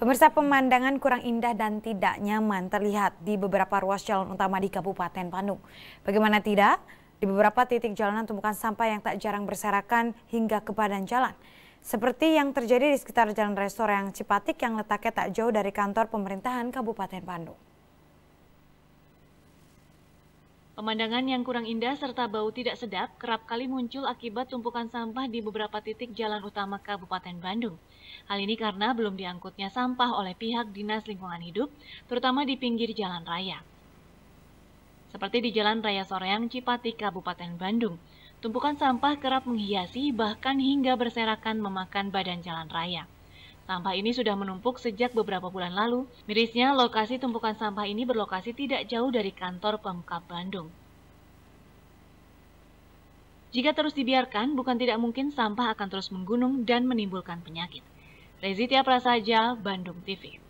Pemirsa pemandangan kurang indah dan tidak nyaman terlihat di beberapa ruas jalan utama di Kabupaten Bandung. Bagaimana tidak, di beberapa titik jalanan tumpukan sampah yang tak jarang berserakan hingga ke badan jalan. Seperti yang terjadi di sekitar Jalan Restoran Cipatik yang letaknya tak jauh dari kantor pemerintahan Kabupaten Bandung. Pemandangan yang kurang indah serta bau tidak sedap kerap kali muncul akibat tumpukan sampah di beberapa titik jalan utama Kabupaten Bandung. Hal ini karena belum diangkutnya sampah oleh pihak Dinas Lingkungan Hidup, terutama di pinggir jalan raya. Seperti di Jalan Raya Soreang, Cipati, Kabupaten Bandung, tumpukan sampah kerap menghiasi bahkan hingga berserakan memakan badan jalan raya. Sampah ini sudah menumpuk sejak beberapa bulan lalu. Mirisnya, lokasi tumpukan sampah ini berlokasi tidak jauh dari kantor Pemkap Bandung. Jika terus dibiarkan, bukan tidak mungkin sampah akan terus menggunung dan menimbulkan penyakit. Rezitia Prasaja, Bandung TV.